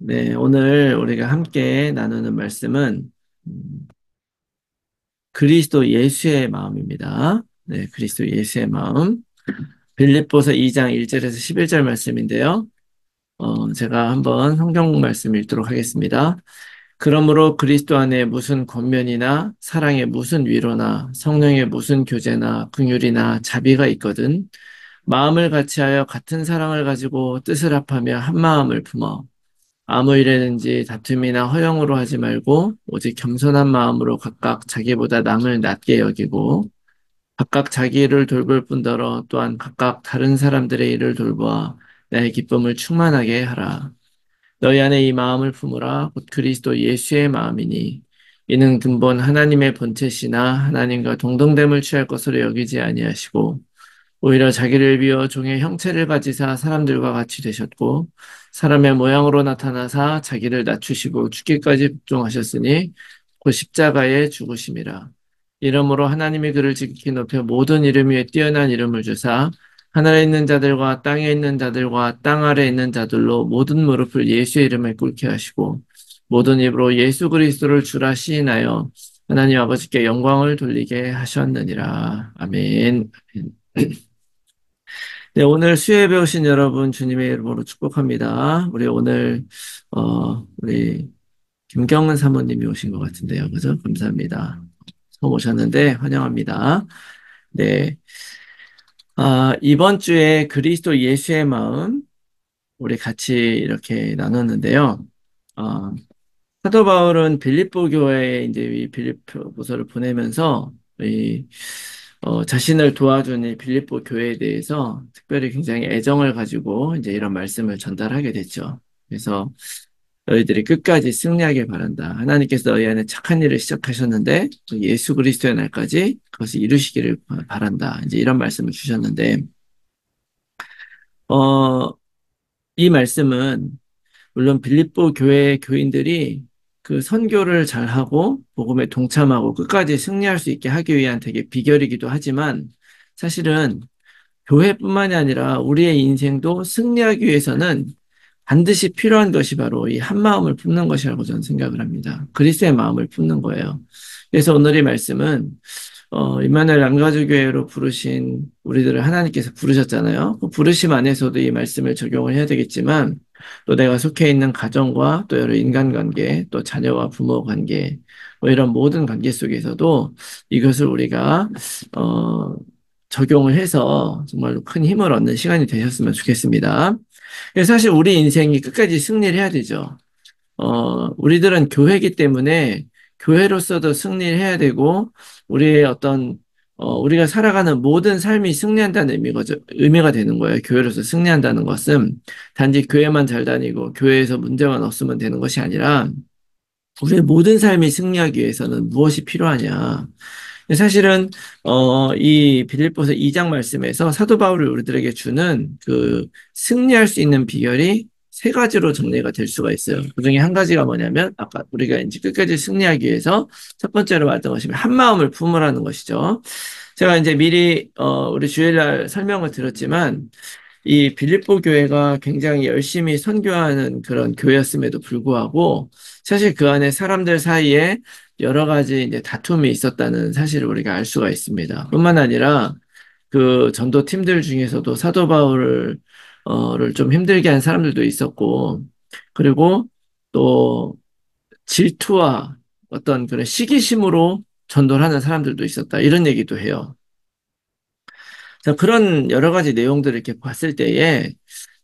네, 오늘 우리가 함께 나누는 말씀은 음, 그리스도 예수의 마음입니다. 네, 그리스도 예수의 마음. 빌립보서 2장 1절에서 11절 말씀인데요. 어, 제가 한번 성경 말씀 읽도록 하겠습니다. 그러므로 그리스도 안에 무슨 권면이나 사랑의 무슨 위로나 성령의 무슨 교제나 긍휼이나 자비가 있거든 마음을 같이하여 같은 사랑을 가지고 뜻을 합하며 한 마음을 품어 아무 일에든지 다툼이나 허영으로 하지 말고 오직 겸손한 마음으로 각각 자기보다 남을 낮게 여기고 각각 자기 를 돌볼 뿐더러 또한 각각 다른 사람들의 일을 돌보아 나의 기쁨을 충만하게 하라. 너희 안에 이 마음을 품으라 곧 그리스도 예수의 마음이니 이는 근본 하나님의 본체시나 하나님과 동등됨을 취할 것으로 여기지 아니하시고 오히려 자기를 비워 종의 형체를 가지사 사람들과 같이 되셨고 사람의 모양으로 나타나사 자기를 낮추시고 죽기까지 복종하셨으니 곧 십자가에 죽으심이라. 이름으로 하나님이 그를 지키 높여 모든 이름 위에 뛰어난 이름을 주사 하늘에 있는 자들과 땅에 있는 자들과 땅 아래 있는 자들로 모든 무릎을 예수의 이름에 꿇게 하시고 모든 입으로 예수 그리스도를 주라 시인하여 하나님 아버지께 영광을 돌리게 하셨느니라. 아멘. 네, 오늘 수요예배 우신 여러분 주님의 이름으로 축복합니다. 우리 오늘 어, 우리 김경은 사모님이 오신 것 같은데요, 그죠? 감사합니다. 처음 오셨는데 환영합니다. 네, 아, 이번 주에 그리스도 예수의 마음 우리 같이 이렇게 나눴는데요. 어, 사도 바울은 빌립보 교회에 이제 이 빌립보서를 보내면서 이 어, 자신을 도와주는 빌립보 교회에 대해서 특별히 굉장히 애정을 가지고 이제 이런 말씀을 전달하게 됐죠. 그래서 너희들이 끝까지 승리하길 바란다. 하나님께서 너희 안에 착한 일을 시작하셨는데 예수 그리스도의 날까지 그것을 이루시기를 바란다. 이제 이런 말씀을 주셨는데 어, 이 말씀은 물론 빌립보 교회 교인들이 그 선교를 잘하고 복음에 동참하고 끝까지 승리할 수 있게 하기 위한 되게 비결이기도 하지만 사실은 교회뿐만이 아니라 우리의 인생도 승리하기 위해서는 반드시 필요한 것이 바로 이 한 마음을 품는 것이라고 저는 생각을 합니다. 그리스의 마음을 품는 거예요. 그래서 오늘의 말씀은 어, 이만을 남가주교회로 부르신 우리들을 하나님께서 부르셨잖아요. 그 부르심 안에서도 이 말씀을 적용을 해야 되겠지만, 또 내가 속해 있는 가정과 또 여러 인간관계, 또 자녀와 부모 관계, 뭐 이런 모든 관계 속에서도 이것을 우리가, 어, 적용을 해서 정말로 큰 힘을 얻는 시간이 되셨으면 좋겠습니다. 사실 우리 인생이 끝까지 승리를 해야 되죠. 어, 우리들은 교회기 이 때문에 교회로서도 승리 해야 되고 우리의 어떤 어, 우리가 살아가는 모든 삶이 승리한다는 의미가, 의미가 되는 거예요. 교회로서 승리한다는 것은 단지 교회만 잘 다니고 교회에서 문제만 없으면 되는 것이 아니라 우리의 모든 삶이 승리하기 위해서는 무엇이 필요하냐. 사실은 어, 이 빌립보서 2장 말씀에서 사도 바울이 우리들에게 주는 그 승리할 수 있는 비결이 세 가지로 정리가 될 수가 있어요. 음. 그 중에 한 가지가 뭐냐면, 아까 우리가 이제 끝까지 승리하기 위해서 첫 번째로 말했던 것이 한마음을 품으라는 것이죠. 제가 이제 미리, 어, 우리 주일날 설명을 드렸지만, 이 빌립보 교회가 굉장히 열심히 선교하는 그런 교회였음에도 불구하고, 사실 그 안에 사람들 사이에 여러 가지 이제 다툼이 있었다는 사실을 우리가 알 수가 있습니다. 뿐만 아니라, 그 전도팀들 중에서도 사도 바울을 어를 좀 힘들게 한 사람들도 있었고 그리고 또 질투와 어떤 그런 시기심으로 전도를 하는 사람들도 있었다 이런 얘기도 해요. 자 그런 여러 가지 내용들을 이렇게 봤을 때에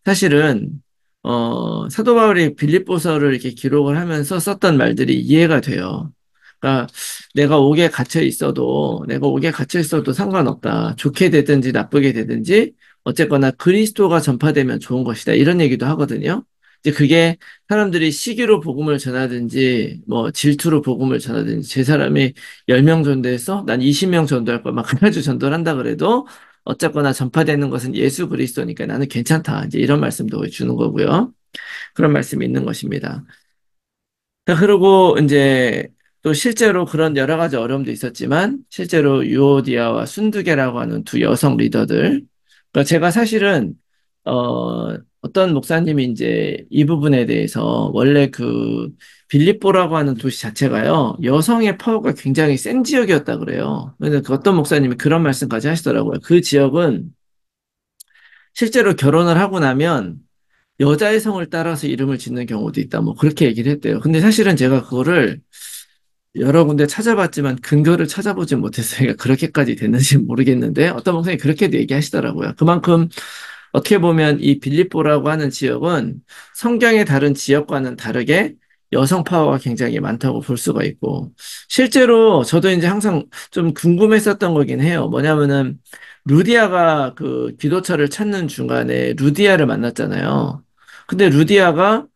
사실은 어 사도 바울이 빌립보서를 이렇게 기록을 하면서 썼던 말들이 이해가 돼요. 그러니까 내가 옥에 갇혀 있어도 내가 옥에 갇혀 있어도 상관없다. 좋게 되든지 나쁘게 되든지 어쨌거나 그리스도가 전파되면 좋은 것이다. 이런 얘기도 하거든요. 이제 그게 사람들이 시기로 복음을 전하든지 뭐 질투로 복음을 전하든지 제 사람이 10명 전도해서 난 20명 전도할 거야. 막그래가지 전도를 한다 그래도 어쨌거나 전파되는 것은 예수 그리스도니까 나는 괜찮다. 이제 이런 말씀도 주는 거고요. 그런 말씀이 있는 것입니다. 자, 그리고 이제 또 실제로 그런 여러 가지 어려움도 있었지만 실제로 유오디아와 순두계라고 하는 두 여성 리더들 그러니까 제가 사실은 어, 어떤 목사님이 이제 이 부분에 대해서 원래 그 빌립보라고 하는 도시 자체가요, 여성의 파워가 굉장히 센 지역이었다 그래요. 그래서 그 어떤 목사님이 그런 말씀까지 하시더라고요. 그 지역은 실제로 결혼을 하고 나면 여자의 성을 따라서 이름을 짓는 경우도 있다. 뭐 그렇게 얘기를 했대요. 근데 사실은 제가 그거를 여러 군데 찾아봤지만 근거를 찾아보지 못했으니까 그렇게까지 됐는지 모르겠는데 어떤 목사님이 그렇게도 얘기하시더라고요. 그만큼 어떻게 보면 이 빌립보라고 하는 지역은 성경의 다른 지역과는 다르게 여성 파워가 굉장히 많다고 볼 수가 있고 실제로 저도 이제 항상 좀 궁금했었던 거긴 해요. 뭐냐면은 루디아가 그 기도처를 찾는 중간에 루디아를 만났잖아요. 근데 루디아가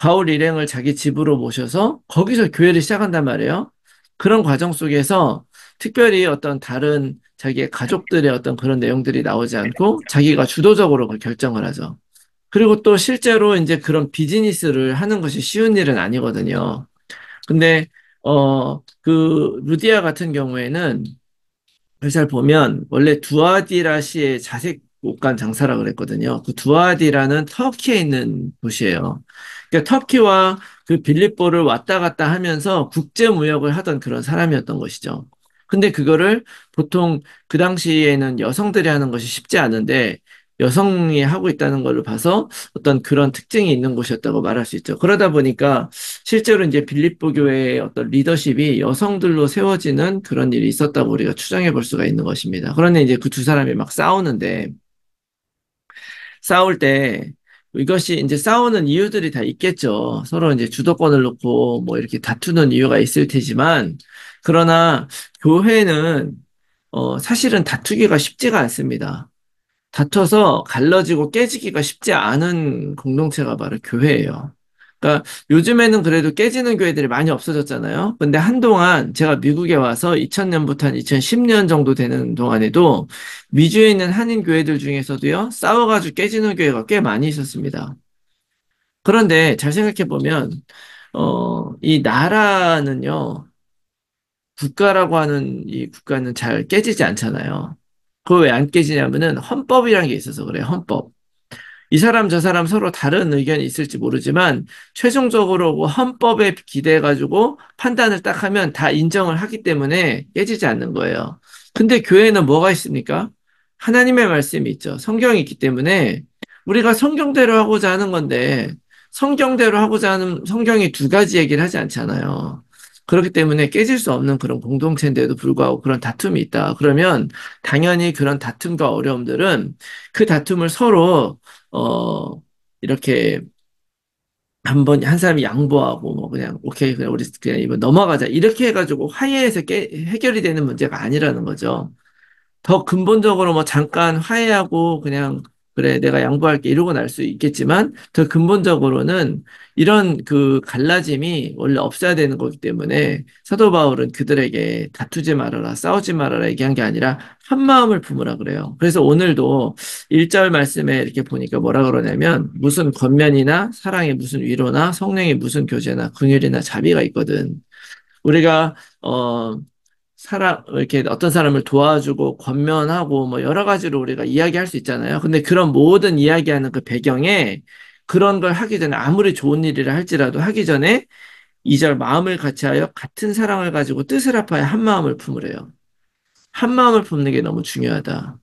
바울 일행을 자기 집으로 모셔서 거기서 교회를 시작한단 말이에요. 그런 과정 속에서 특별히 어떤 다른 자기의 가족들의 어떤 그런 내용들이 나오지 않고 자기가 주도적으로 결정을 하죠. 그리고 또 실제로 이제 그런 비즈니스를 하는 것이 쉬운 일은 아니거든요. 근데 어 그 루디아 같은 경우에는 잘 보면 원래 두아디라시의 자색 옷간 장사라 그랬거든요. 그 두아디라는 터키에 있는 곳이에요 그러니까 터키와 그 빌립보를 왔다 갔다 하면서 국제 무역을 하던 그런 사람이었던 것이죠. 근데 그거를 보통 그 당시에는 여성들이 하는 것이 쉽지 않은데 여성이 하고 있다는 걸로 봐서 어떤 그런 특징이 있는 곳이었다고 말할 수 있죠. 그러다 보니까 실제로 이제 빌립보 교회의 어떤 리더십이 여성들로 세워지는 그런 일이 있었다고 우리가 추정해 볼 수가 있는 것입니다. 그런데 이제 그 두 사람이 막 싸우는데 싸울 때 이것이 이제 싸우는 이유들이 다 있겠죠. 서로 이제 주도권을 놓고 뭐 이렇게 다투는 이유가 있을 테지만, 그러나 교회는, 어, 사실은 다투기가 쉽지가 않습니다. 다퉈서 갈라지고 깨지기가 쉽지 않은 공동체가 바로 교회예요. 그러니까 요즘에는 그래도 깨지는 교회들이 많이 없어졌잖아요. 근데 한동안 제가 미국에 와서 2000년부터 한 2010년 정도 되는 동안에도 미주에 있는 한인 교회들 중에서도요, 싸워가지고 깨지는 교회가 꽤 많이 있었습니다. 그런데 잘 생각해 보면, 어, 이 나라는요, 국가라고 하는 이 국가는 잘 깨지지 않잖아요. 그거 왜안 깨지냐면은 헌법이라는게 있어서 그래요, 헌법. 이 사람 저 사람 서로 다른 의견이 있을지 모르지만 최종적으로 뭐 헌법에 기대해 가지고 판단을 딱 하면 다 인정을 하기 때문에 깨지지 않는 거예요. 근데 교회는 뭐가 있습니까? 하나님의 말씀이 있죠. 성경이 있기 때문에 우리가 성경대로 하고자 하는 건데 성경대로 하고자 하는 성경이 두 가지 얘기를 하지 않잖아요. 그렇기 때문에 깨질 수 없는 그런 공동체인데도 불구하고 그런 다툼이 있다. 그러면 당연히 그런 다툼과 어려움들은 그 다툼을 서로 어 이렇게 한번 한 사람이 양보하고 뭐 그냥 오케이 그냥 우리 그냥 이거 넘어가자 이렇게 해가지고 화해해서 깨, 해결이 되는 문제가 아니라는 거죠. 더 근본적으로 뭐 잠깐 화해하고 그냥 그래 내가 양보할게 이러고 날 수 있겠지만 더 근본적으로는 이런 그 갈라짐이 원래 없어야 되는 거기 때문에 사도 바울은 그들에게 다투지 말아라 싸우지 말아라 얘기한 게 아니라 한 마음을 품으라 그래요. 그래서 오늘도 일절 말씀에 이렇게 보니까 뭐라 그러냐면 무슨 겉면이나 사랑의 무슨 위로나 성령의 무슨 교제나 긍휼이나 자비가 있거든. 우리가 어 사람 이렇게 어떤 사람을 도와주고 권면하고 뭐 여러 가지로 우리가 이야기할 수 있잖아요. 근데 그런 모든 이야기하는 그 배경에 그런 걸 하기 전에 아무리 좋은 일이라 할지라도 하기 전에 이 절 마음을 같이하여 같은 사랑을 가지고 뜻을 합하여 한 마음을 품으래요. 한 마음을 품는 게 너무 중요하다.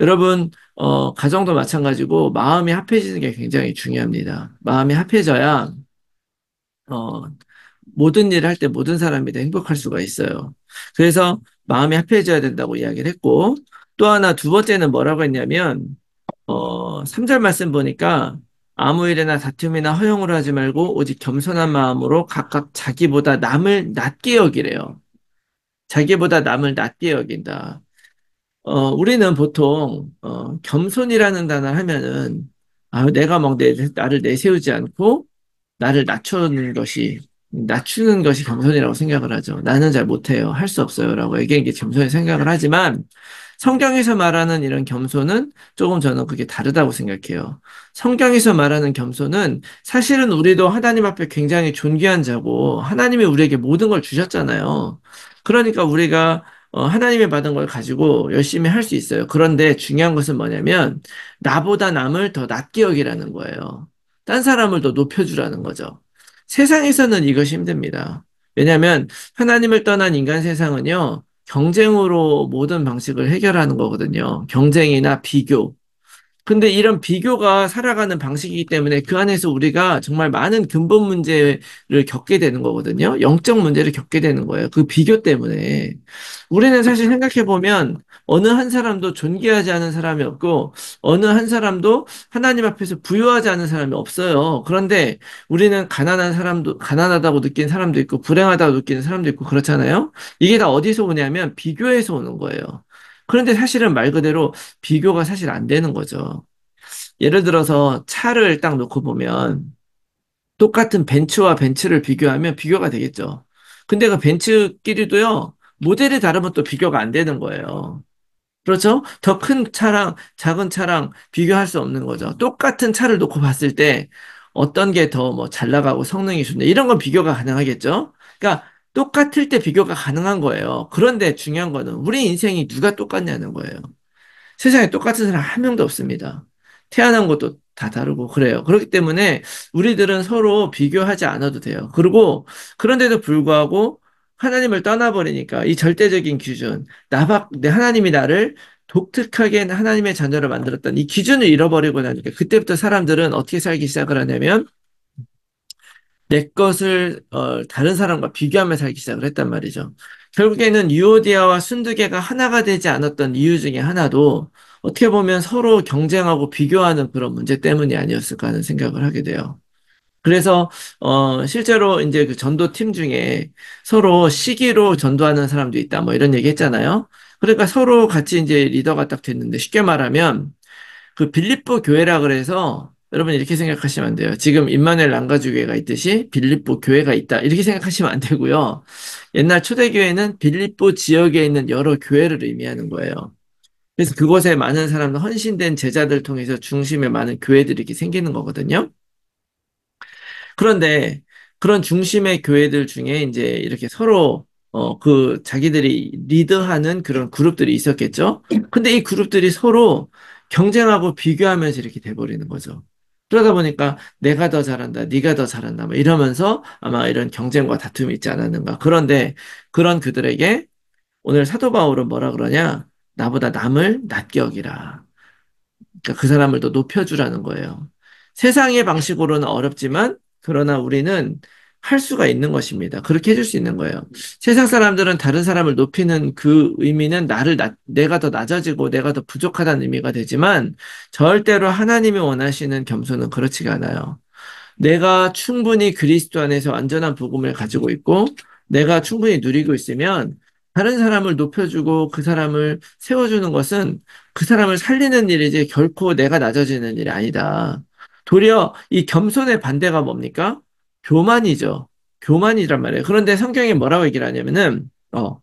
여러분 어, 가정도 마찬가지고 마음이 합해지는 게 굉장히 중요합니다. 마음이 합해져야 어, 모든 일을 할 때 모든 사람이 다 행복할 수가 있어요. 그래서 마음이 합해져야 된다고 이야기를 했고 또 하나 두 번째는 뭐라고 했냐면 어 3절 말씀 보니까 아무 일에나 다툼이나 허용을 하지 말고 오직 겸손한 마음으로 각각 자기보다 남을 낮게 여기래요. 자기보다 남을 낮게 여긴다. 어, 우리는 보통 어, 겸손이라는 단어 를 하면은 아, 내가 막 내, 나를 내세우지 않고 나를 낮추는 것이 낮추는 것이 겸손이라고 생각을 하죠. 나는 잘 못해요. 할 수 없어요. 라고 얘기하는 게 겸손이 생각을 하지만 성경에서 말하는 이런 겸손은 조금 저는 그게 다르다고 생각해요. 성경에서 말하는 겸손은 사실은 우리도 하나님 앞에 굉장히 존귀한 자고 하나님이 우리에게 모든 걸 주셨잖아요. 그러니까 우리가 어, 하나님이 받은 걸 가지고 열심히 할 수 있어요. 그런데 중요한 것은 뭐냐면 나보다 남을 더 낮게 여기라는 거예요. 딴 사람을 더 높여주라는 거죠. 세상에서는 이것이 힘듭니다. 왜냐하면 하나님을 떠난 인간 세상은요 경쟁으로 모든 방식을 해결하는 거거든요. 경쟁이나 비교, 근데 이런 비교가 살아가는 방식이기 때문에 그 안에서 우리가 정말 많은 근본 문제를 겪게 되는 거거든요. 영적 문제를 겪게 되는 거예요. 그 비교 때문에. 우리는 사실 생각해보면 어느 한 사람도 존귀하지 않은 사람이 없고 어느 한 사람도 하나님 앞에서 부유하지 않은 사람이 없어요. 그런데 우리는 가난한 사람도, 가난하다고 느낀 사람도 있고 불행하다고 느끼는 사람도 있고 그렇잖아요. 이게 다 어디서 오냐면 비교에서 오는 거예요. 그런데 사실은 말 그대로 비교가 사실 안 되는 거죠. 예를 들어서 차를 딱 놓고 보면 똑같은 벤츠와 벤츠를 비교하면 비교가 되겠죠. 근데 그 벤츠끼리도요, 모델이 다르면 또 비교가 안 되는 거예요. 그렇죠? 더 큰 차랑 작은 차랑 비교할 수 없는 거죠. 똑같은 차를 놓고 봤을 때 어떤 게 더 뭐 잘 나가고 성능이 좋냐 이런 건 비교가 가능하겠죠. 그러니까 똑같을 때 비교가 가능한 거예요. 그런데 중요한 거는 우리 인생이 누가 똑같냐는 거예요. 세상에 똑같은 사람 한 명도 없습니다. 태어난 것도 다 다르고 그래요. 그렇기 때문에 우리들은 서로 비교하지 않아도 돼요. 그리고 그런데도 불구하고 하나님을 떠나버리니까 이 절대적인 기준, 나밖 내 하나님이 나를 독특하게 하나님의 자녀를 만들었던 이 기준을 잃어버리고 나니까 그때부터 사람들은 어떻게 살기 시작을 하냐면 내 것을 어, 다른 사람과 비교하며 살기 시작을 했단 말이죠. 결국에는 유오디아와 순두개가 하나가 되지 않았던 이유 중에 하나도 어떻게 보면 서로 경쟁하고 비교하는 그런 문제 때문이 아니었을까 하는 생각을 하게 돼요. 그래서 어 실제로 이제 그 전도팀 중에 서로 시기로 전도하는 사람도 있다 뭐 이런 얘기 했잖아요. 그러니까 서로 같이 이제 리더가 딱 됐는데 쉽게 말하면 그 빌립보 교회라 그래서 여러분 이렇게 생각하시면 안 돼요. 지금 임마누엘 난가주교회가 있듯이 빌립보 교회가 있다. 이렇게 생각하시면 안 되고요. 옛날 초대교회는 빌립보 지역에 있는 여러 교회를 의미하는 거예요. 그래서 그곳에 많은 사람들, 헌신된 제자들 통해서 중심에 많은 교회들이 이렇게 생기는 거거든요. 그런데 그런 중심의 교회들 중에 이제 이렇게 서로 어, 그 자기들이 리드하는 그런 그룹들이 있었겠죠. 근데 이 그룹들이 서로 경쟁하고 비교하면서 이렇게 돼버리는 거죠. 그러다 보니까 내가 더 잘한다, 네가 더 잘한다, 뭐 이러면서 아마 이런 경쟁과 다툼이 있지 않았는가. 그런데 그런 그들에게 오늘 사도 바울은 뭐라 그러냐? 나보다 남을 낮게 여기라. 그러니까 그 사람을 더 높여주라는 거예요. 세상의 방식으로는 어렵지만 그러나 우리는 할 수가 있는 것입니다. 그렇게 해줄 수 있는 거예요. 세상 사람들은 다른 사람을 높이는 그 의미는 나를 나, 내가 더 낮아지고 내가 더 부족하다는 의미가 되지만 절대로 하나님이 원하시는 겸손은 그렇지가 않아요. 내가 충분히 그리스도 안에서 완전한 복음을 가지고 있고 내가 충분히 누리고 있으면 다른 사람을 높여주고 그 사람을 세워주는 것은 그 사람을 살리는 일이지 결코 내가 낮아지는 일이 아니다. 도리어 이 겸손의 반대가 뭡니까? 교만이죠. 교만이란 말이에요. 그런데 성경이 뭐라고 얘기를 하냐면은 어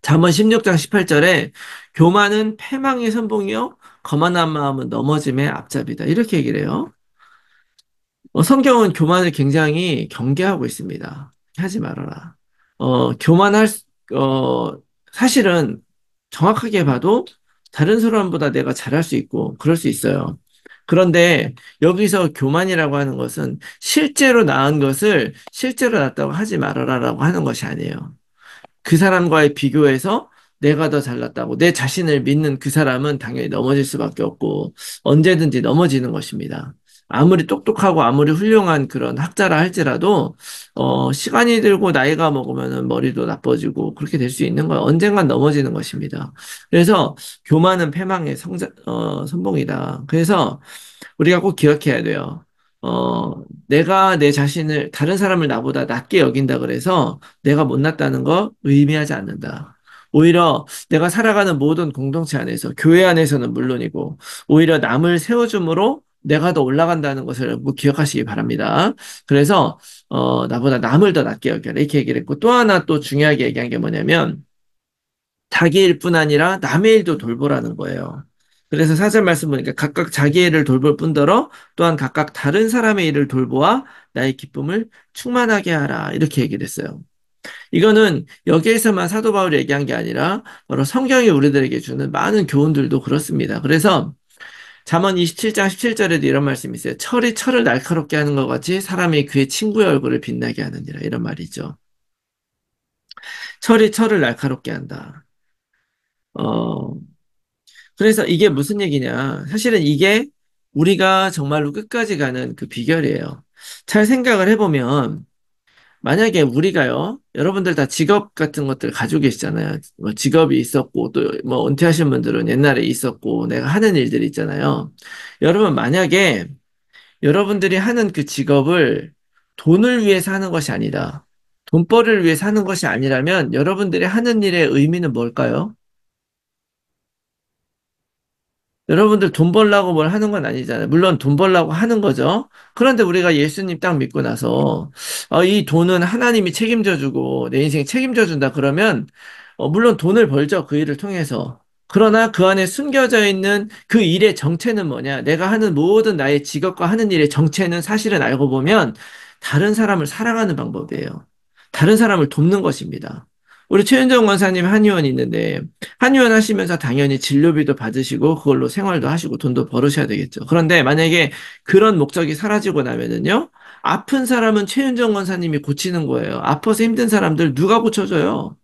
잠언 16장 18절에 교만은 패망의 선봉이요 거만한 마음은 넘어짐의 앞잡이다. 이렇게 얘기를 해요. 어, 성경은 교만을 굉장히 경계하고 있습니다. 하지 말아라. 어, 교만할 어 사실은 정확하게 봐도 다른 사람보다 내가 잘할 수 있고 그럴 수 있어요. 그런데 여기서 교만이라고 하는 것은 실제로 나은 것을 실제로 낫다고 하지 말아라라고 하는 것이 아니에요. 그 사람과의 비교에서 내가 더 잘났다고 내 자신을 믿는 그 사람은 당연히 넘어질 수밖에 없고 언제든지 넘어지는 것입니다. 아무리 똑똑하고 아무리 훌륭한 그런 학자라 할지라도 어 시간이 들고 나이가 먹으면 머리도 나빠지고 그렇게 될 수 있는 거예요. 언젠간 넘어지는 것입니다. 그래서 교만은 패망의 성자 어 선봉이다. 그래서 우리가 꼭 기억해야 돼요. 어, 내가 내 자신을 다른 사람을 나보다 낮게 여긴다 그래서 내가 못났다는 거 의미하지 않는다. 오히려 내가 살아가는 모든 공동체 안에서 교회 안에서는 물론이고 오히려 남을 세워줌으로 내가 더 올라간다는 것을 기억하시기 바랍니다. 그래서 어, 나보다 남을 더낫게 여겨라 이렇게 얘기를 했고 또 하나 또 중요하게 얘기한 게 뭐냐면 자기 일뿐 아니라 남의 일도 돌보라는 거예요. 그래서 사절 말씀 보니까 각각 자기 일을 돌볼 뿐더러 또한 각각 다른 사람의 일을 돌보아 나의 기쁨을 충만하게 하라 이렇게 얘기를 했어요. 이거는 여기에서만 사도 바울이 얘기한 게 아니라 바로 성경이 우리들에게 주는 많은 교훈들도 그렇습니다. 그래서 잠언 27장 17절에도 이런 말씀이 있어요. 철이 철을 날카롭게 하는 것 같이 사람의 그의 친구의 얼굴을 빛나게 하느니라 이런 말이죠. 철이 철을 날카롭게 한다. 어 그래서 이게 무슨 얘기냐? 사실은 이게 우리가 정말로 끝까지 가는 그 비결이에요. 잘 생각을 해보면 만약에 우리가요, 여러분들 다 직업 같은 것들 가지고 계시잖아요. 뭐 직업이 있었고, 또 뭐 은퇴하신 분들은 옛날에 있었고, 내가 하는 일들이 있잖아요. 여러분, 만약에 여러분들이 하는 그 직업을 돈을 위해서 하는 것이 아니다. 돈벌을 위해서 하는 것이 아니라면 여러분들이 하는 일의 의미는 뭘까요? 여러분들 돈 벌라고 뭘 하는 건 아니잖아요. 물론 돈 벌라고 하는 거죠. 그런데 우리가 예수님 딱 믿고 나서 어, 이 돈은 하나님이 책임져 주고 내 인생 책임져 준다 그러면 어, 물론 돈을 벌죠. 그 일을 통해서. 그러나 그 안에 숨겨져 있는 그 일의 정체는 뭐냐? 내가 하는 모든 나의 직업과 하는 일의 정체는 사실은 알고 보면 다른 사람을 사랑하는 방법이에요. 다른 사람을 돕는 것입니다. 우리 최윤정 권사님 한의원 있는데 한의원 하시면서 당연히 진료비도 받으시고 그걸로 생활도 하시고 돈도 벌으셔야 되겠죠. 그런데 만약에 그런 목적이 사라지고 나면은요. 아픈 사람은 최윤정 원사님이 고치는 거예요. 아파서 힘든 사람들 누가 고쳐줘요?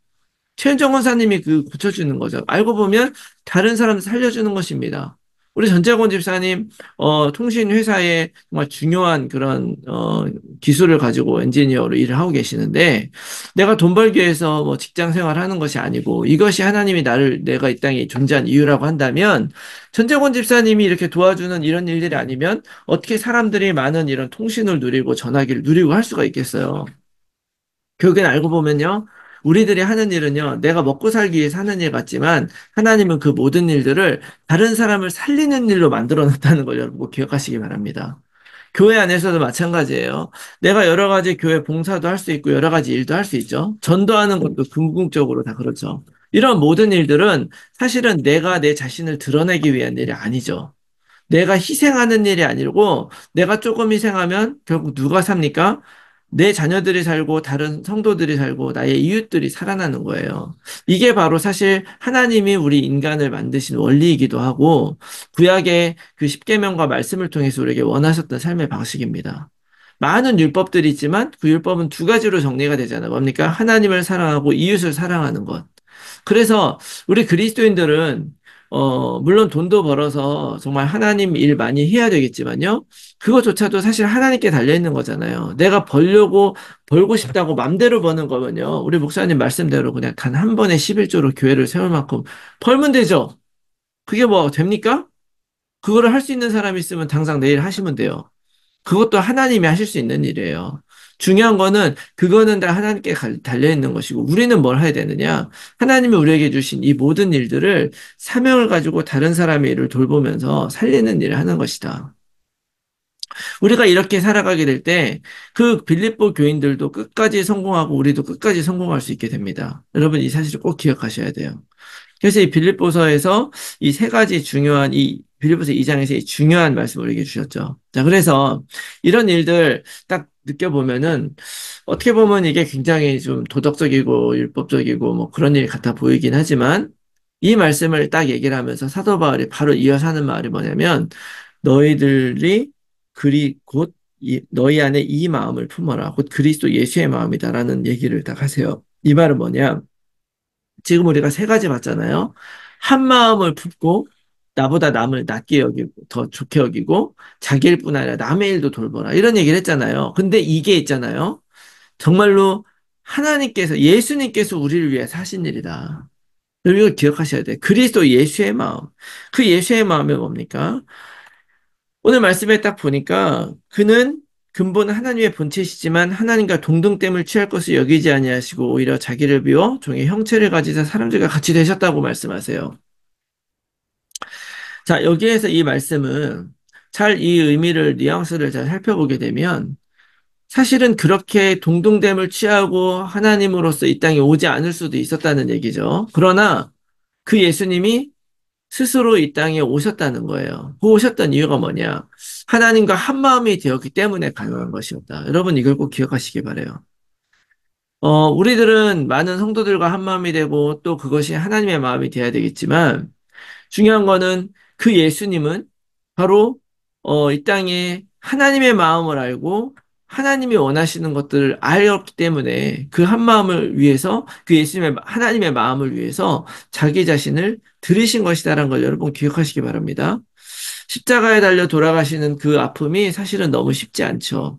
최윤정 원사님이그 고쳐주는 거죠. 알고 보면 다른 사람 살려주는 것입니다. 우리 전자권 집사님 어, 통신 회사에 정말 중요한 그런 어, 기술을 가지고 엔지니어로 일을 하고 계시는데 내가 돈 벌기 위해서 뭐 직장 생활하는 것이 아니고 이것이 하나님이 나를 내가 이 땅에 존재한 이유라고 한다면 전자권 집사님이 이렇게 도와주는 이런 일들이 아니면 어떻게 사람들이 많은 이런 통신을 누리고 전화기를 누리고 할 수가 있겠어요. 결국엔 알고 보면요. 우리들이 하는 일은요, 내가 먹고 살기 위해서 하는 일 같지만, 하나님은 그 모든 일들을 다른 사람을 살리는 일로 만들어 놨다는 걸 여러분 꼭 기억하시기 바랍니다. 교회 안에서도 마찬가지예요. 내가 여러 가지 교회 봉사도 할 수 있고, 여러 가지 일도 할 수 있죠. 전도하는 것도 궁극적으로 다 그렇죠. 이런 모든 일들은 사실은 내가 내 자신을 드러내기 위한 일이 아니죠. 내가 희생하는 일이 아니고, 내가 조금 희생하면 결국 누가 삽니까? 내 자녀들이 살고 다른 성도들이 살고 나의 이웃들이 살아나는 거예요. 이게 바로 사실 하나님이 우리 인간을 만드신 원리이기도 하고 구약의 그 십계명과 말씀을 통해서 우리에게 원하셨던 삶의 방식입니다. 많은 율법들이 있지만 그 율법은 두 가지로 정리가 되잖아요. 뭡니까? 하나님을 사랑하고 이웃을 사랑하는 것. 그래서 우리 그리스도인들은 어, 물론 돈도 벌어서 정말 하나님 일 많이 해야 되겠지만요. 그것조차도 사실 하나님께 달려있는 거잖아요. 내가 벌려고, 벌고 싶다고 맘대로 버는 거면요. 우리 목사님 말씀대로 그냥 단 한 번에 11조로 교회를 세울 만큼 벌면 되죠? 그게 뭐 됩니까? 그거를 할 수 있는 사람이 있으면 당장 내일 하시면 돼요. 그것도 하나님이 하실 수 있는 일이에요. 중요한 거는 그거는 다 하나님께 달려 있는 것이고 우리는 뭘 해야 되느냐? 하나님이 우리에게 주신 이 모든 일들을 사명을 가지고 다른 사람의 일을 돌보면서 살리는 일을 하는 것이다. 우리가 이렇게 살아가게 될 때 그 빌립보 교인들도 끝까지 성공하고 우리도 끝까지 성공할 수 있게 됩니다. 여러분 이 사실을 꼭 기억하셔야 돼요. 그래서 이 빌립보서에서 이 세 가지 중요한 이 빌립보서 2장에서 이 중요한 말씀을 얘기해 주셨죠. 자, 그래서 이런 일들 딱 느껴보면은 어떻게 보면 이게 굉장히 좀 도덕적이고 율법적이고 뭐 그런 일 같아 보이긴 하지만 이 말씀을 딱 얘기를 하면서 사도 바울이 바로 이어서 하는 말이 뭐냐면 너희들이 그리 곧 이, 너희 안에 이 마음을 품어라 곧 그리스도 예수의 마음이다라는 얘기를 딱 하세요. 이 말은 뭐냐? 지금 우리가 세 가지 봤잖아요. 한 마음을 품고 나보다 남을 낮게 여기고 더 좋게 여기고 자기 일뿐 아니라 남의 일도 돌보라 이런 얘기를 했잖아요. 근데 이게 있잖아요. 정말로 하나님께서 예수님께서 우리를 위해 사신 일이다. 이걸 기억하셔야 돼. 그리스도 예수의 마음. 그 예수의 마음이 뭡니까? 오늘 말씀에 딱 보니까 그는 근본 하나님의 본체시지만 하나님과 동등됨을 취할 것을 여기지 아니하시고 오히려 자기를 비워 종의 형체를 가지사 사람들과 같이 되셨다고 말씀하세요. 자, 여기에서 이 말씀은 잘 이 의미를 뉘앙스를 잘 살펴보게 되면 사실은 그렇게 동등됨을 취하고 하나님으로서 이 땅에 오지 않을 수도 있었다는 얘기죠. 그러나 그 예수님이 스스로 이 땅에 오셨다는 거예요. 그 오셨던 이유가 뭐냐? 하나님과 한 마음이 되었기 때문에 가능한 것이었다. 여러분 이걸 꼭 기억하시기 바래요. 어, 우리들은 많은 성도들과 한 마음이 되고 또 그것이 하나님의 마음이 되어야 되겠지만 중요한 거는 그 예수님은 바로 어, 이 땅에 하나님의 마음을 알고 하나님이 원하시는 것들을 알았기 때문에 그 한 마음을 위해서 그 예수님의 하나님의 마음을 위해서 자기 자신을 들으신 것이다라는 걸 여러분 기억하시기 바랍니다. 십자가에 달려 돌아가시는 그 아픔이 사실은 너무 쉽지 않죠.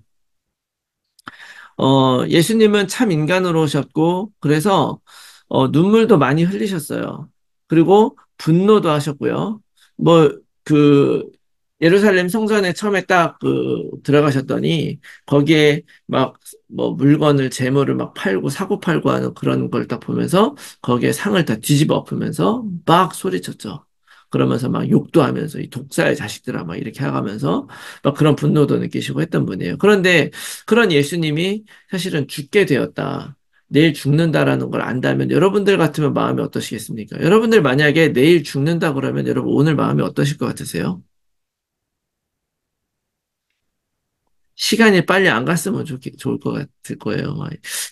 어, 예수님은 참 인간으로 오셨고, 그래서, 어, 눈물도 많이 흘리셨어요. 그리고 분노도 하셨고요. 뭐, 그, 예루살렘 성전에 처음에 딱그 들어가셨더니 거기에 막 뭐 물건을 재물을 막 팔고 사고 팔고 하는 그런 걸 딱 보면서 거기에 상을 다 뒤집어 엎으면서 막 소리쳤죠. 그러면서 막 욕도 하면서 이 독사의 자식들아 막 이렇게 하면서 막 그런 분노도 느끼시고 했던 분이에요. 그런데 그런 예수님이 사실은 죽게 되었다. 내일 죽는다라는 걸 안다면 여러분들 같으면 마음이 어떠시겠습니까? 여러분들 만약에 내일 죽는다 그러면 여러분 오늘 마음이 어떠실 것 같으세요? 시간이 빨리 안 갔으면 좋, 좋을 것 같을 거예요.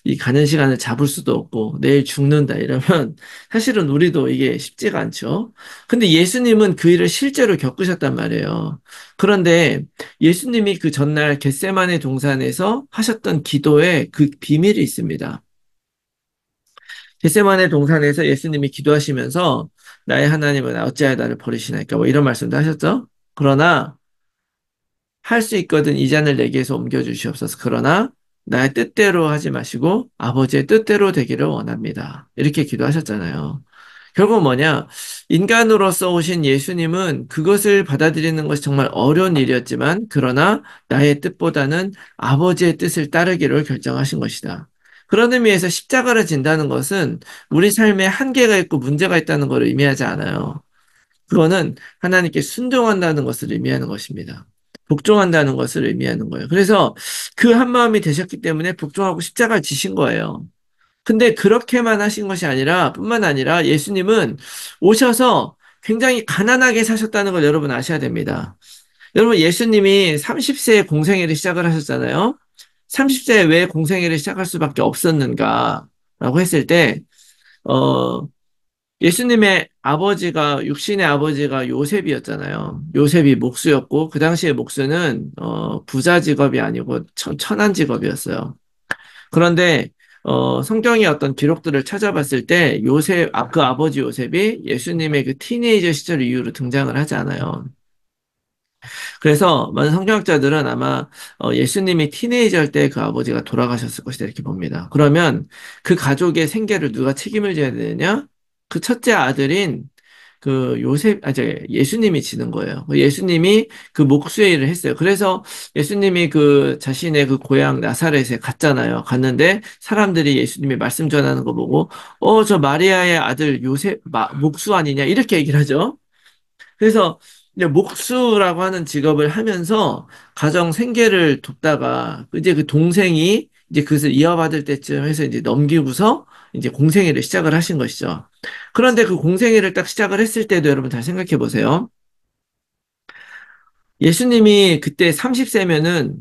이 가는 시간을 잡을 수도 없고, 내일 죽는다 이러면 사실은 우리도 이게 쉽지가 않죠. 근데 예수님은 그 일을 실제로 겪으셨단 말이에요. 그런데 예수님이 그 전날 겟세만의 동산에서 하셨던 기도에 그 비밀이 있습니다. 겟세만의 동산에서 예수님이 기도하시면서 나의 하나님은 어찌하여 나를 버리시나이까 뭐 이런 말씀도 하셨죠. 그러나 할수 있거든 이 잔을 내게서 옮겨 주시옵소서. 그러나 나의 뜻대로 하지 마시고 아버지의 뜻대로 되기를 원합니다. 이렇게 기도하셨잖아요. 결국 뭐냐? 인간으로서 오신 예수님은 그것을 받아들이는 것이 정말 어려운 일이었지만 그러나 나의 뜻보다는 아버지의 뜻을 따르기로 결정하신 것이다. 그런 의미에서 십자가를 진다는 것은 우리 삶에 한계가 있고 문제가 있다는 것을 의미하지 않아요. 그거는 하나님께 순종한다는 것을 의미하는 것입니다. 복종한다는 것을 의미하는 거예요. 그래서 그 한 마음이 되셨기 때문에 복종하고 십자가를 지신 거예요. 근데 그렇게만 하신 것이 아니라 뿐만 아니라 예수님은 오셔서 굉장히 가난하게 사셨다는 걸 여러분 아셔야 됩니다. 여러분 예수님이 30세에 공생애를 시작을 하셨잖아요. 30세 에왜 공생애를 시작할 수밖에 없었는가라고 했을 때 어, 예수님의 아버지가 육신의 아버지가 요셉이었잖아요. 요셉이 목수였고 그 당시에 목수는 어, 부자 직업이 아니고 천, 천한 직업이었어요. 그런데 어, 성경의 어떤 기록들을 찾아봤을 때 요셉 아, 그 아버지 요셉이 예수님의 그 티네이저 시절 이후로 등장을 하지 않아요. 그래서 많은 성경학자들은 아마 어, 예수님이 티네이저일 때그 아버지가 돌아가셨을 것이다 이렇게 봅니다. 그러면 그 가족의 생계를 누가 책임을 져야 되느냐? 그 첫째 아들인 그 요셉, 아, 저 예수님이 지는 거예요. 그 예수님이 그 목수의 일을 했어요. 그래서 예수님이 그 자신의 그 고향 나사렛에 갔잖아요. 갔는데 사람들이 예수님이 말씀 전하는 거 보고, 어, 저 마리아의 아들 요셉, 마, 목수 아니냐? 이렇게 얘기를 하죠. 그래서 이제 목수라고 하는 직업을 하면서 가정 생계를 돕다가 이제 그 동생이 이제 그것을 이어받을 때쯤 해서 이제 넘기고서 이제 공생애를 시작을 하신 것이죠. 그런데 그공생애를딱 시작을 했을 때도 여러분 잘 생각해 보세요. 예수님이 그때 30세면은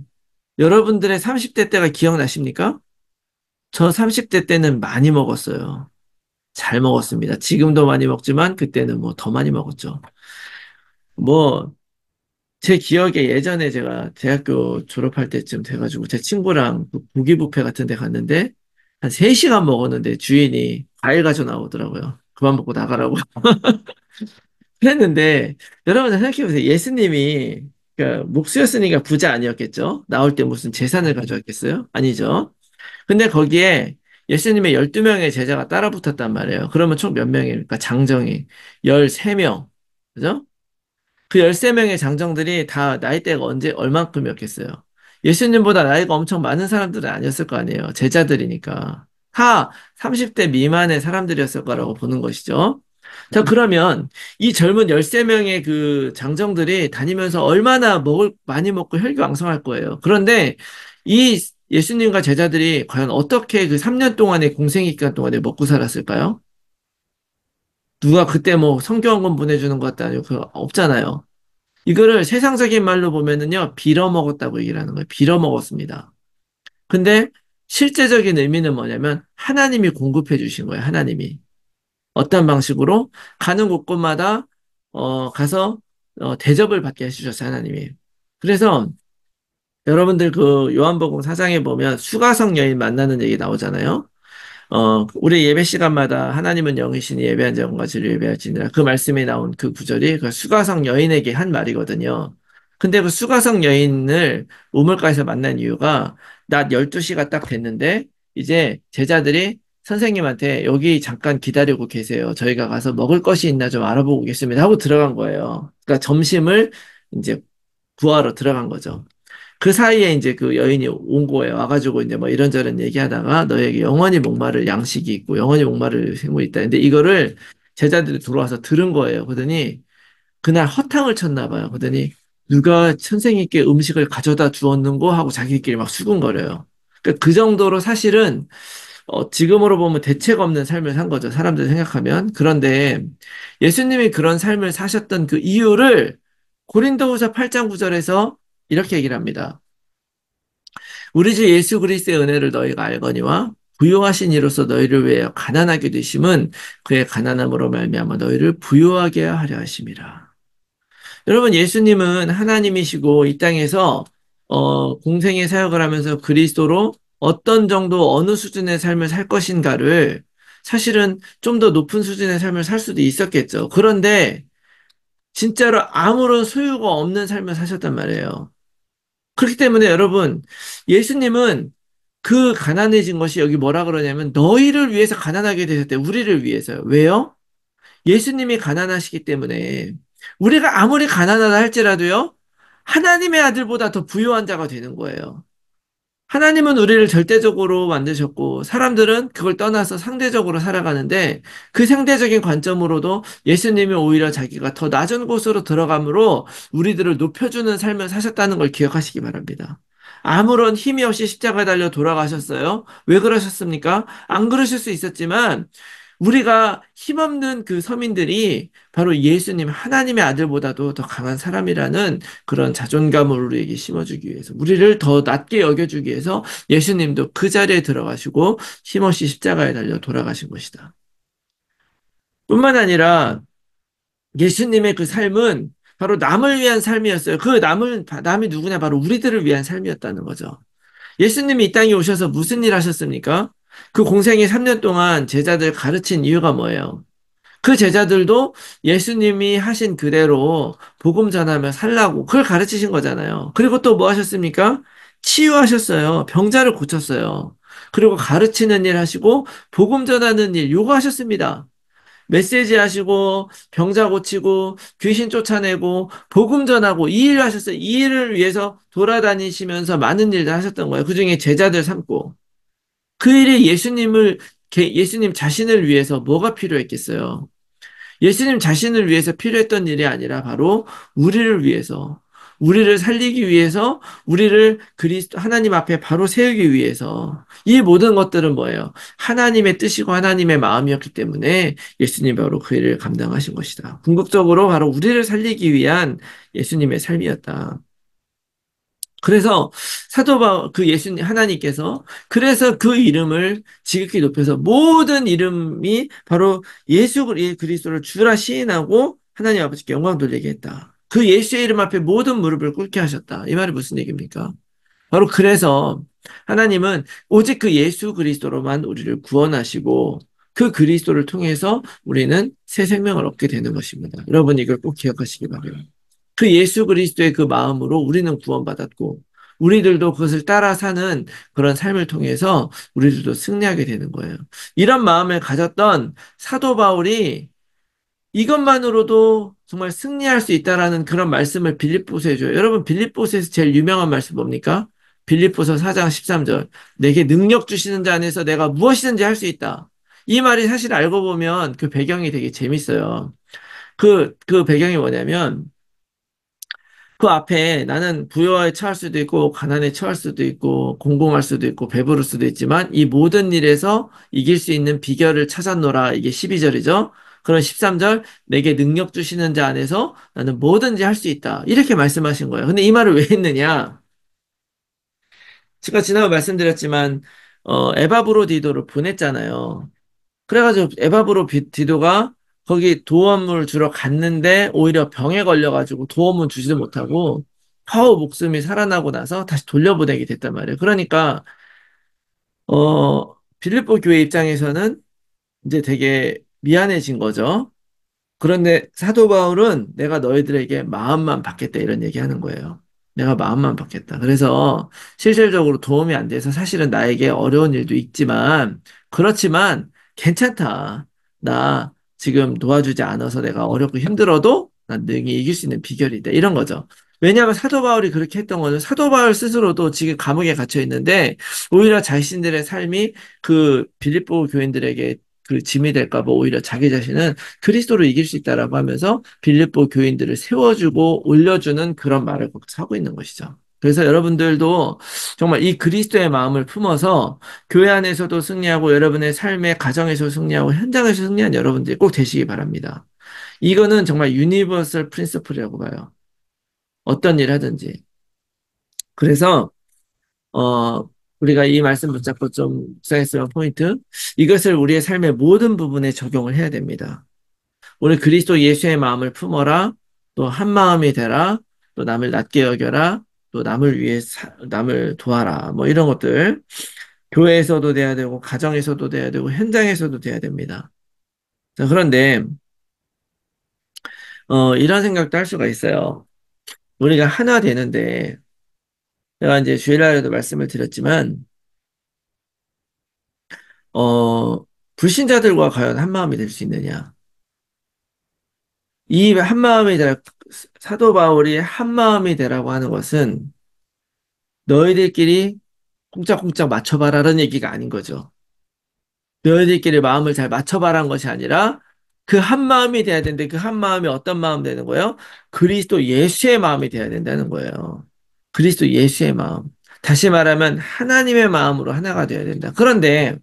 여러분들의 30대 때가 기억나십니까? 저 30대 때는 많이 먹었어요. 잘 먹었습니다. 지금도 많이 먹지만 그때는 뭐 더 많이 먹었죠. 뭐제 기억에 예전에 제가 대학교 졸업할 때쯤 돼가지고 제 친구랑 그 고기뷔페 같은 데 갔는데 한 3시간 먹었는데 주인이 과일 가져 나오더라고요. 그만 먹고 나가라고. 그랬는데 여러분 생각해보세요. 예수님이 그러니까 목수였으니까 부자 아니었겠죠? 나올 때 무슨 재산을 가져왔겠어요? 아니죠. 근데 거기에 예수님의 12명의 제자가 따라 붙었단 말이에요. 그러면 총 몇 명입니까? 그러니까 장정이 13명. 그죠? 그 13명의 장정들이 다 나이대가 언제 얼만큼이었겠어요. 예수님보다 나이가 엄청 많은 사람들은 아니었을 거 아니에요. 제자들이니까. 다 30대 미만의 사람들이었을 거라고 보는 것이죠. 자, 그러면 이 젊은 13명의 그 장정들이 다니면서 얼마나 먹을, 많이 먹고 혈기왕성할 거예요. 그런데 이 예수님과 제자들이 과연 어떻게 그 3년 동안의 공생의 기간 동안에 먹고 살았을까요? 누가 그때 뭐 성경원 보내주는 것 같다. 니고그 없잖아요. 이거를 세상적인 말로 보면은요 빌어먹었다고 얘기를 하는 거예요. 빌어먹었습니다. 근데 실제적인 의미는 뭐냐면 하나님이 공급해 주신 거예요. 하나님이 어떤 방식으로 가는 곳곳마다 어, 가서 어, 대접을 받게 해주셨어요. 하나님이. 그래서 여러분들 그 요한복음 사장에 보면 수가성 여인 만나는 얘기 나오잖아요. 어, 우리 예배 시간마다 하나님은 영이시니 예배한 자과 진리 예배하시느라그 말씀에 나온 그 구절이 그 수가성 여인에게 한 말이거든요. 근데 그 수가성 여인을 우물가에서 만난 이유가 낮 12시가 딱 됐는데 이제 제자들이 선생님한테 여기 잠깐 기다리고 계세요. 저희가 가서 먹을 것이 있나 좀 알아보고 계십니다 하고 들어간 거예요. 그러니까 점심을 이제 구하러 들어간 거죠. 그 사이에 이제 그 여인이 온 거예요. 와가지고 이제 뭐 이런저런 얘기하다가 너에게 영원히 목마를 양식이 있고 영원히 목마를 생물이 있다. 근데 이거를 제자들이 들어와서 들은 거예요. 그러더니 그날 허탕을 쳤나 봐요. 그러더니 누가 선생님께 음식을 가져다 주었는고 하고 자기끼리 막 수군거려요. 그러니까 그 정도로 사실은 어, 지금으로 보면 대책 없는 삶을 산 거죠. 사람들 생각하면. 그런데 예수님이 그런 삶을 사셨던 그 이유를 고린도후서 8장 9절에서 이렇게 얘기를 합니다. 우리 주 예수 그리스의 은혜를 너희가 알거니와 부요하신 이로서 너희를 위하 가난하게 되심은 그의 가난함으로 말미암아 너희를 부요하게 하려 하심이라. 여러분 예수님은 하나님이시고 이 땅에서 어, 공생의 사역을 하면서 그리스도로 어떤 정도 어느 수준의 삶을 살 것인가를 사실은 좀 더 높은 수준의 삶을 살 수도 있었겠죠. 그런데 진짜로 아무런 소유가 없는 삶을 사셨단 말이에요. 그렇기 때문에 여러분, 예수님은 그 가난해진 것이 여기 뭐라 그러냐면 너희를 위해서 가난하게 되셨대. 우리를 위해서요. 왜요? 예수님이 가난하시기 때문에 우리가 아무리 가난하다 할지라도요. 하나님의 아들보다 더 부유한 자가 되는 거예요. 하나님은 우리를 절대적으로 만드셨고 사람들은 그걸 떠나서 상대적으로 살아가는데 그 상대적인 관점으로도 예수님이 오히려 자기가 더 낮은 곳으로 들어감으로 우리들을 높여주는 삶을 사셨다는 걸 기억하시기 바랍니다. 아무런 힘이 없이 십자가 에 달려 돌아가셨어요. 왜 그러셨습니까? 안 그러실 수 있었지만 우리가 힘없는 그 서민들이 바로 예수님 하나님의 아들보다도 더 강한 사람이라는 그런 네. 자존감을 우리에게 심어주기 위해서 우리를 더 낮게 여겨주기 위해서 예수님도 그 자리에 들어가시고 힘없이 십자가에 달려 돌아가신 것이다. 뿐만 아니라 예수님의 그 삶은 바로 남을 위한 삶이었어요. 그 남을 남이 누구냐 바로 우리들을 위한 삶이었다는 거죠. 예수님이 이 땅에 오셔서 무슨 일 하셨습니까? 그 공생이 3년 동안 제자들 가르친 이유가 뭐예요? 그 제자들도 예수님이 하신 그대로 복음 전하며 살라고 그걸 가르치신 거잖아요. 그리고 또 뭐 하셨습니까? 치유하셨어요. 병자를 고쳤어요. 그리고 가르치는 일 하시고 복음 전하는 일 요거 하셨습니다. 메시지 하시고 병자 고치고 귀신 쫓아내고 복음 전하고 이 일을 하셨어요. 이 일을 위해서 돌아다니시면서 많은 일들 하셨던 거예요. 그중에 제자들 삼고 그 일에 예수님을 예수님 자신을 위해서 뭐가 필요했겠어요? 예수님 자신을 위해서 필요했던 일이 아니라 바로 우리를 위해서 우리를 살리기 위해서 우리를 그리스도 하나님 앞에 바로 세우기 위해서 이 모든 것들은 뭐예요? 하나님의 뜻이고 하나님의 마음이었기 때문에 예수님 바로 그 일을 감당하신 것이다. 궁극적으로 바로 우리를 살리기 위한 예수님의 삶이었다. 그래서 사도 바그 예수님 하나님께서 그래서 그 이름을 지극히 높여서 모든 이름이 바로 예수 그리스도를 주라 시인하고 하나님 아버지께 영광 돌리게 했다. 그 예수의 이름 앞에 모든 무릎을 꿇게 하셨다. 이 말이 무슨 얘기입니까? 바로 그래서 하나님은 오직 그 예수 그리스도로만 우리를 구원하시고 그 그리스도를 통해서 우리는 새 생명을 얻게 되는 것입니다. 여러분 이걸 꼭 기억하시기 바랍니다. 그 예수 그리스도의 그 마음으로 우리는 구원받았고 우리들도 그것을 따라 사는 그런 삶을 통해서 우리들도 승리하게 되는 거예요. 이런 마음을 가졌던 사도 바울이 이것만으로도 정말 승리할 수 있다라는 그런 말씀을 빌립보서 에줘요 여러분 빌립보서에서 제일 유명한 말씀 뭡니까? 빌립보서 4장 13절. 내게 능력 주시는 자 안에서 내가 무엇이든지 할 수 있다. 이 말이 사실 알고 보면 그 배경이 되게 재밌어요. 그, 그 배경이 뭐냐면, 그 앞에 나는 부여에 처할 수도 있고 가난에 처할 수도 있고 공공할 수도 있고 배부를 수도 있지만 이 모든 일에서 이길 수 있는 비결을 찾았노라 이게 12절이죠. 그런 13절 내게 능력 주시는 자 안에서 나는 뭐든지 할 수 있다. 이렇게 말씀하신 거예요. 근데 이 말을 왜 했느냐? 제가 지난번 말씀드렸지만 어, 에바브로 디도를 보냈잖아요. 그래가지고 에바브로 디도가 거기 도움을 주러 갔는데 오히려 병에 걸려가지고 도움물 주지도 못하고 파워 목숨이 살아나고 나서 다시 돌려보내게 됐단 말이에요. 그러니까 어 빌립보 교회 입장에서는 이제 되게 미안해진 거죠. 그런데 사도 바울은 내가 너희들에게 마음만 받겠다 이런 얘기하는 거예요. 내가 마음만 받겠다. 그래서 실질적으로 도움이 안 돼서 사실은 나에게 어려운 일도 있지만 그렇지만 괜찮다. 나 지금 도와주지 않아서 내가 어렵고 힘들어도 난 능히 이길 수 있는 비결이다. 이런 거죠. 왜냐하면 사도 바울이 그렇게 했던 거는 사도 바울 스스로도 지금 감옥에 갇혀 있는데 오히려 자신들의 삶이 그 빌립보 교인들에게 그 짐이 될까 봐 오히려 자기 자신은 그리스도로 이길 수 있다라고 하면서 빌립보 교인들을 세워주고 올려주는 그런 말을 하고 있는 것이죠. 그래서 여러분들도 정말 이 그리스도의 마음을 품어서 교회 안에서도 승리하고 여러분의 삶의 가정에서 승리하고 현장에서 승리한 여러분들이 꼭 되시기 바랍니다. 이거는 정말 유니버설 프린스플이라고 봐요. 어떤 일 하든지. 그래서 어 우리가 이 말씀 붙잡고 좀 묵상했으면 포인트 이것을 우리의 삶의 모든 부분에 적용을 해야 됩니다. 우리 그리스도 예수의 마음을 품어라 또 한 마음이 되라 또 남을 낮게 여겨라 또 남을 위해 사, 남을 도와라 뭐 이런 것들 교회에서도 돼야 되고 가정에서도 돼야 되고 현장에서도 돼야 됩니다. 자, 그런데 어, 이런 생각도 할 수가 있어요. 우리가 하나 되는데 제가 이제 주일날에도 말씀을 드렸지만 어, 불신자들과 과연 한 마음이 될 수 있느냐? 이 한마음이 되라, 사도 바울이 한마음이 되라고 하는 것은 너희들끼리 꽁짝꽁짝 맞춰봐라는 얘기가 아닌 거죠. 너희들끼리 마음을 잘 맞춰봐라는 것이 아니라 그 한마음이 돼야 되는데 그 한마음이 어떤 마음 되는 거예요? 그리스도 예수의 마음이 돼야 된다는 거예요. 그리스도 예수의 마음. 다시 말하면 하나님의 마음으로 하나가 돼야 된다. 그런데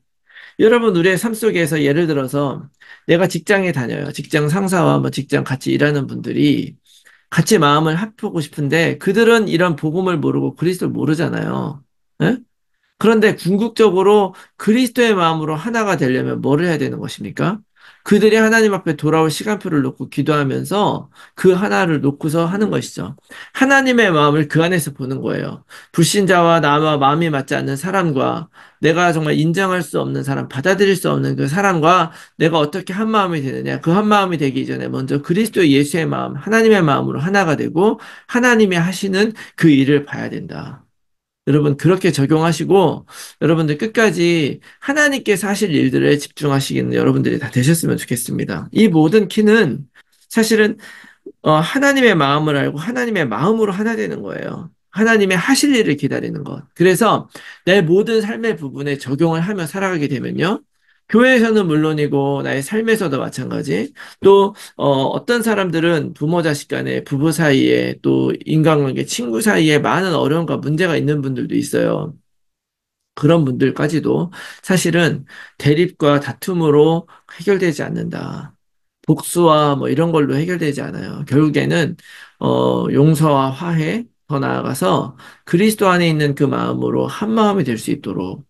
여러분 우리의 삶 속에서 예를 들어서 내가 직장에 다녀요. 직장 상사와 뭐 직장 같이 일하는 분들이 같이 마음을 합하고 싶은데 그들은 이런 복음을 모르고 그리스도를 모르잖아요. 에? 예? 그런데 궁극적으로 그리스도의 마음으로 하나가 되려면 뭐를 해야 되는 것입니까? 그들이 하나님 앞에 돌아올 시간표를 놓고 기도하면서 그 하나를 놓고서 하는 것이죠. 하나님의 마음을 그 안에서 보는 거예요. 불신자와 나와 마음이 맞지 않는 사람과 내가 정말 인정할 수 없는 사람, 받아들일 수 없는 그 사람과 내가 어떻게 한 마음이 되느냐. 그 한 마음이 되기 전에 먼저 그리스도 예수의 마음, 하나님의 마음으로 하나가 되고 하나님이 하시는 그 일을 봐야 된다. 여러분 그렇게 적용하시고 여러분들 끝까지 하나님께서 하실 일들에 집중하시기는 여러분들이 다 되셨으면 좋겠습니다. 이 모든 키는 사실은 어, 하나님의 마음을 알고 하나님의 마음으로 하나 되는 거예요. 하나님의 하실 일을 기다리는 것. 그래서 내 모든 삶의 부분에 적용을 하며 살아가게 되면요. 교회에서는 물론이고 나의 삶에서도 마찬가지. 또 어, 어떤 사람들은 부모 자식 간에 부부 사이에 또 인간관계 친구 사이에 많은 어려움과 문제가 있는 분들도 있어요. 그런 분들까지도 사실은 대립과 다툼으로 해결되지 않는다. 복수와 뭐 이런 걸로 해결되지 않아요. 결국에는 어, 용서와 화해 더 나아가서 그리스도 안에 있는 그 마음으로 한 마음이 될 수 있도록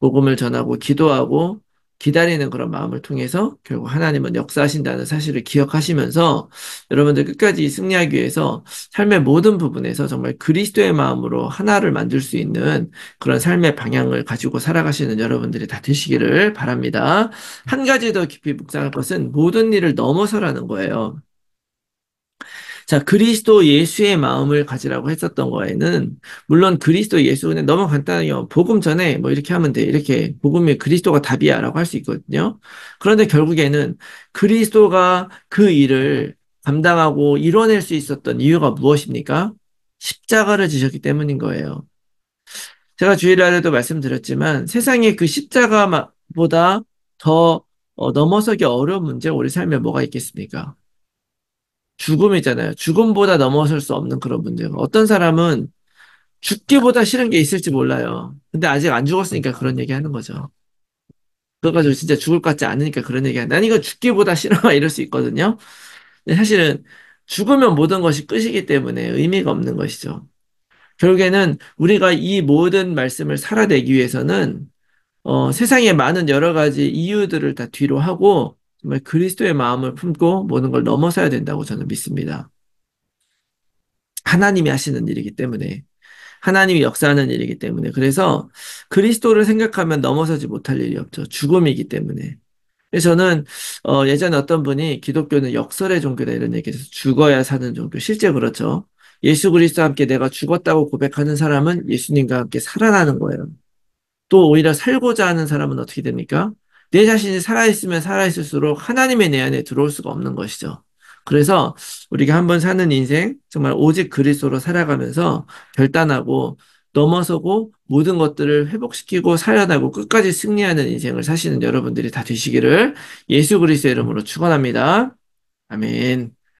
복음을 전하고 기도하고 기다리는 그런 마음을 통해서 결국 하나님은 역사하신다는 사실을 기억하시면서 여러분들 끝까지 승리하기 위해서 삶의 모든 부분에서 정말 그리스도의 마음으로 하나를 만들 수 있는 그런 삶의 방향을 가지고 살아가시는 여러분들이 다 되시기를 바랍니다. 한 가지 더 깊이 묵상할 것은 모든 일을 넘어서라는 거예요. 자, 그리스도 예수의 마음을 가지라고 했었던 거에는, 물론 그리스도 예수는 너무 간단해요. 뭐 복음 전에 뭐 이렇게 하면 돼. 이렇게 복음이 그리스도가 답이야 라고 할 수 있거든요. 그런데 결국에는 그리스도가 그 일을 감당하고 이뤄낼 수 있었던 이유가 무엇입니까? 십자가를 지셨기 때문인 거예요. 제가 주일날에도 말씀드렸지만 세상에 그 십자가보다 더 어, 넘어서기 어려운 문제가 우리 삶에 뭐가 있겠습니까? 죽음이잖아요. 죽음보다 넘어설 수 없는 그런 문제가. 어떤 사람은 죽기보다 싫은 게 있을지 몰라요. 근데 아직 안 죽었으니까 그런 얘기 하는 거죠. 그래가지고 진짜 죽을 것 같지 않으니까 그런 얘기 하는. 난 이거 죽기보다 싫어. 이럴 수 있거든요. 근데 사실은 죽으면 모든 것이 끝이기 때문에 의미가 없는 것이죠. 결국에는 우리가 이 모든 말씀을 살아내기 위해서는 어, 세상의 많은 여러 가지 이유들을 다 뒤로 하고 정말 그리스도의 마음을 품고 모든 걸 넘어서야 된다고 저는 믿습니다. 하나님이 하시는 일이기 때문에 하나님이 역사하는 일이기 때문에 그래서 그리스도를 생각하면 넘어서지 못할 일이 없죠. 죽음이기 때문에. 저는 어, 예전에 어떤 분이 기독교는 역설의 종교다 이런 얘기해서 죽어야 사는 종교. 실제 그렇죠. 예수 그리스도와 함께 내가 죽었다고 고백하는 사람은 예수님과 함께 살아나는 거예요. 또 오히려 살고자 하는 사람은 어떻게 됩니까? 내 자신이 살아있으면 살아있을수록 하나님의 내 안에 들어올 수가 없는 것이죠. 그래서 우리가 한번 사는 인생 정말 오직 그리스도로 살아가면서 결단하고 넘어서고 모든 것들을 회복시키고 살아나고 끝까지 승리하는 인생을 사시는 여러분들이 다 되시기를 예수 그리스도의 이름으로 축원합니다. 아멘.